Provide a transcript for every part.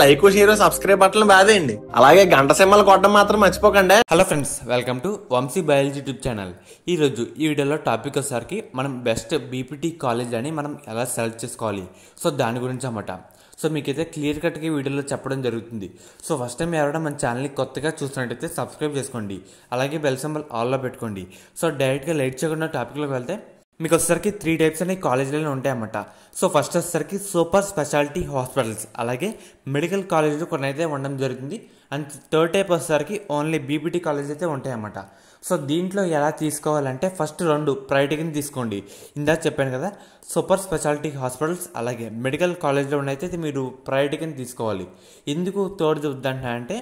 like share subscribe button బాధేయండి అలాగే గంట సింహలు కొట్టడం మాత్రం మర్చిపోకండి hello friends welcome to Vamshi biology YouTube channel ఈ రోజు ఈ వీడియోలో టాపిక్ వచ్చేసరికి మనం బెస్ట్ బీపీటీ కాలేజ్ అని మనం ఎలా సెలెక్ట్ చేసుకోవాలి సో దాని గురించి అన్నమాట సో మీకైతే క్లియర్ కట్గా వీడియోలో చెప్పడం జరుగుతుంది సో ఫస్ట్ టైం ఎవరైనా మన ఛానల్ని కొత్తగా చూస్తున్నట్టయితే సబ్స్క్రైబ్ చేసుకోండి అలాగే బెల్ సింబల్ ఆల్లో పెట్టుకోండి సో డైరెక్ట్గా లైట్ చేయకుండా టాపిక్లోకి వెళ్తే మీకు వచ్చేసరికి త్రీ టైప్స్ అనేవి కాలేజీలలో ఉంటాయన్నమాట సో ఫస్ట్ వచ్చేసరికి సూపర్ స్పెషాలిటీ హాస్పిటల్స్ అలాగే మెడికల్ కాలేజీలు కొన్ని అయితే ఉండడం జరుగుతుంది అండ్ థర్డ్ టైప్ వచ్చేసరికి ఓన్లీ బీబీటీ కాలేజ్ అయితే ఉంటాయన్నమాట సో దీంట్లో ఎలా తీసుకోవాలంటే ఫస్ట్ రెండు ప్రైవేట్గా తీసుకోండి ఇందాక చెప్పాను కదా సూపర్ స్పెషాలిటీ హాస్పిటల్స్ అలాగే మెడికల్ కాలేజ్లో అయితే మీరు ప్రైవేట్గా తీసుకోవాలి ఎందుకు థర్డ్ అంటే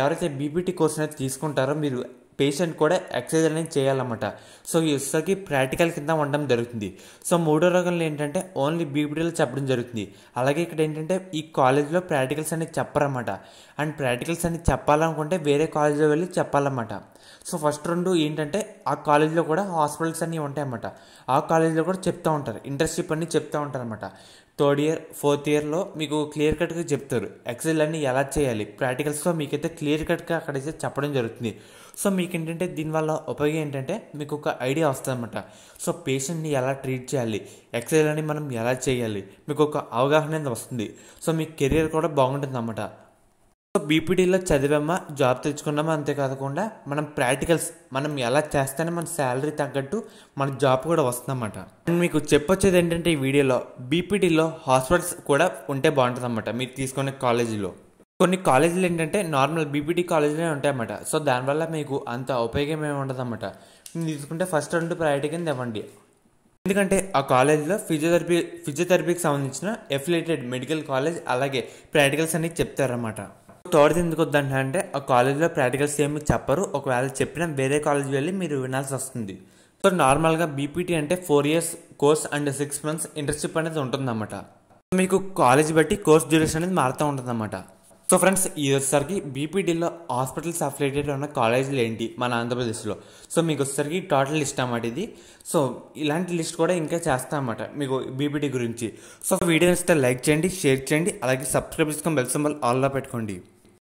ఎవరైతే బీపీటీ కోర్స్ అయితే తీసుకుంటారో మీరు పేషెంట్ కూడా ఎక్సర్సైజ్ అనేది చేయాలన్నమాట సో ఈ ఉత్సాకి ప్రాక్టికల్ కింద ఉండడం జరుగుతుంది సో మూడో రకంలో ఏంటంటే ఓన్లీ బీపీడీలు చెప్పడం జరుగుతుంది అలాగే ఇక్కడ ఏంటంటే ఈ కాలేజ్లో ప్రాక్టికల్స్ అనేది చెప్పరన్నమాట అండ్ ప్రాక్టికల్స్ అనేది చెప్పాలనుకుంటే వేరే కాలేజ్లో వెళ్ళి చెప్పాలన్నమాట సో ఫస్ట్ రెండు ఏంటంటే ఆ కాలేజ్లో కూడా హాస్పిటల్స్ అన్నీ ఉంటాయన్నమాట ఆ కాలేజ్లో కూడా చెప్తూ ఉంటారు ఇంటర్న్షిప్ అన్నీ చెప్తూ ఉంటారు అనమాట థర్డ్ ఇయర్ ఫోర్త్ ఇయర్లో మీకు క్లియర్ కట్గా చెప్తారు ఎక్సెల్ అన్ని ఎలా చేయాలి ప్రాక్టికల్స్లో మీకైతే క్లియర్ కట్గా అక్కడైతే చెప్పడం జరుగుతుంది సో మీకు ఏంటంటే దీనివల్ల ఉపయోగం ఏంటంటే మీకు ఒక ఐడియా వస్తుందన్నమాట సో పేషెంట్ని ఎలా ట్రీట్ చేయాలి ఎక్సెల్ అని మనం ఎలా చేయాలి మీకు ఒక అవగాహన అనేది వస్తుంది సో మీ కెరియర్ కూడా బాగుంటుంది అన్నమాట బీపీడీలో చదివామా జాబ్ తెచ్చుకున్నామా అంతేకాకుండా మనం ప్రాక్టికల్స్ మనం ఎలా చేస్తేనే మన శాలరీ తగ్గట్టు మన జాబ్ కూడా వస్తుందన్నమాట నేను మీకు చెప్పొచ్చేది ఏంటంటే ఈ వీడియోలో బీపీడీలో హాస్పిటల్స్ కూడా ఉంటే బాగుంటుందన్నమాట మీరు తీసుకునే కాలేజీలో కొన్ని కాలేజీలు ఏంటంటే నార్మల్ బీపీటీ కాలేజీలే ఉంటాయన్నమాట సో దానివల్ల మీకు అంత ఉపయోగం ఏమి ఉండదన్నమాట తీసుకుంటే ఫస్ట్ రెండు ప్రయారిటీ కింద ఇవ్వండి ఎందుకంటే ఆ కాలేజీలో ఫిజియోథెరపీ ఫిజియోథెరపీకి సంబంధించిన ఎఫిలేటెడ్ మెడికల్ కాలేజ్ అలాగే ప్రాక్టికల్స్ అన్ని చెప్తారన్నమాట థర్డ్ ఎందుకు వద్దంటే అంటే ఆ కాలేజ్లో ప్రాక్టికల్స్ ఏమి చెప్పరు ఒకవేళ చెప్పినా వేరే కాలేజ్ వెళ్ళి మీరు వినాల్సి వస్తుంది సో నార్మల్గా బీపీటీ అంటే four years course and six months internship అనేది ఉంటుందన్నమాట మీకు కాలేజ్ బట్టి కోర్స్ డ్యూరేషన్ అనేది మారుతూ ఉంటుందన్నమాట సో ఫ్రెండ్స్ ఈ వచ్చేసరికి బీపీటీలో హాస్పిటల్స్ అఫిలేటెడ్ ఉన్న కాలేజీలు ఏంటి మన ఆంధ్రప్రదేశ్లో సో మీకు వచ్చేసరికి టోటల్ లిస్ట్ అన్నమాట ఇది సో ఇలాంటి లిస్ట్ కూడా ఇంకా చేస్తామన్నమాట మీకు బీపీటీ గురించి సో వీడియో నచ్చితే లైక్ చేయండి షేర్ చేయండి అలాగే సబ్స్క్రైబ్ చేసుకొని బెల్ సింబల్ ఆల్లో పెట్టుకోండి